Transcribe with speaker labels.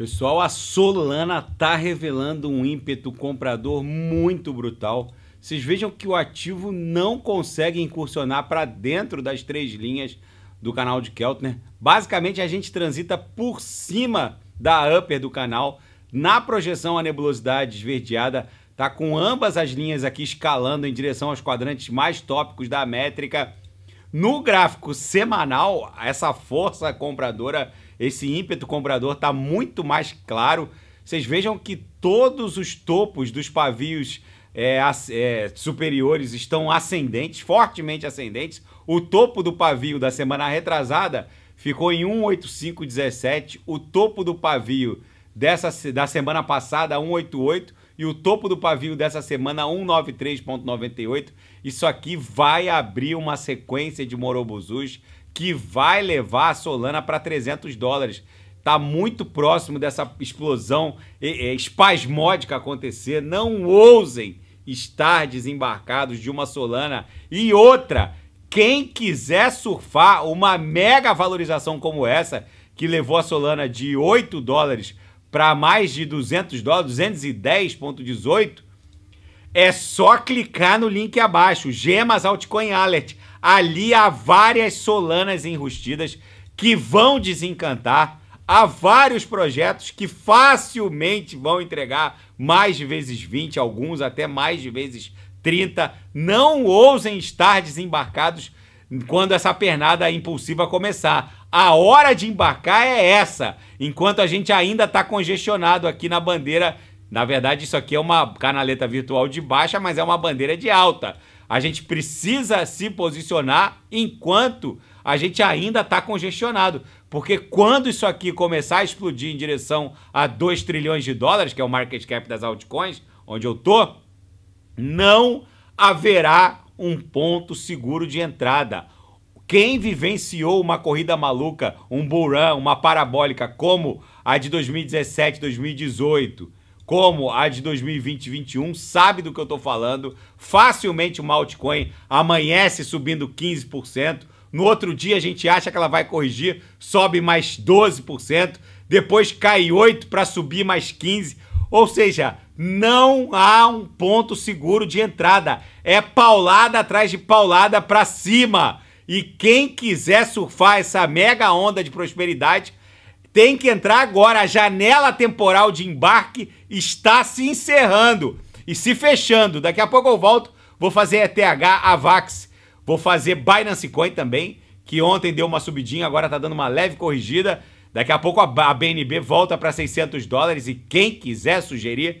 Speaker 1: Pessoal, a Solana está revelando um ímpeto comprador muito brutal. Vocês vejam que o ativo não consegue incursionar para dentro das três linhas do canal de Keltner. Basicamente, a gente transita por cima da upper do canal. Na projeção, a nebulosidade esverdeada está com ambas as linhas aqui escalando em direção aos quadrantes mais tópicos da métrica. No gráfico semanal, essa força compradora esse ímpeto comprador está muito mais claro. Vocês vejam que todos os topos dos pavios é, é, superiores estão ascendentes, fortemente ascendentes. O topo do pavio da semana retrasada ficou em 185,17. O topo do pavio dessa, da semana passada, 188 e o topo do pavio dessa semana 193.98. Isso aqui vai abrir uma sequência de morobuzus que vai levar a Solana para 300 dólares. Tá muito próximo dessa explosão espasmódica acontecer. Não ousem estar desembarcados de uma Solana e outra. Quem quiser surfar uma mega valorização como essa, que levou a Solana de 8 dólares para mais de 200 dólares, 210.18, é só clicar no link abaixo, Gemas Altcoin Alert. Ali há várias solanas enrustidas que vão desencantar, há vários projetos que facilmente vão entregar mais de vezes 20, alguns até mais de vezes 30. Não ousem estar desembarcados quando essa pernada impulsiva começar. A hora de embarcar é essa, enquanto a gente ainda está congestionado aqui na bandeira. Na verdade, isso aqui é uma canaleta virtual de baixa, mas é uma bandeira de alta. A gente precisa se posicionar enquanto a gente ainda está congestionado. Porque quando isso aqui começar a explodir em direção a 2 trilhões de dólares, que é o market cap das altcoins, onde eu tô, não haverá um ponto seguro de entrada. Quem vivenciou uma corrida maluca, um bullrun, uma parabólica como a de 2017, 2018, como a de 2020 2021, sabe do que eu estou falando. Facilmente uma altcoin amanhece subindo 15%, no outro dia a gente acha que ela vai corrigir, sobe mais 12%, depois cai 8 para subir mais 15. Ou seja, não há um ponto seguro de entrada. É paulada atrás de paulada para cima. E quem quiser surfar essa mega onda de prosperidade tem que entrar agora. A janela temporal de embarque está se encerrando e se fechando. Daqui a pouco eu volto. Vou fazer ETH, AVAX, vou fazer Binance Coin também, que ontem deu uma subidinha, agora está dando uma leve corrigida. Daqui a pouco a BNB volta para 600 dólares e quem quiser sugerir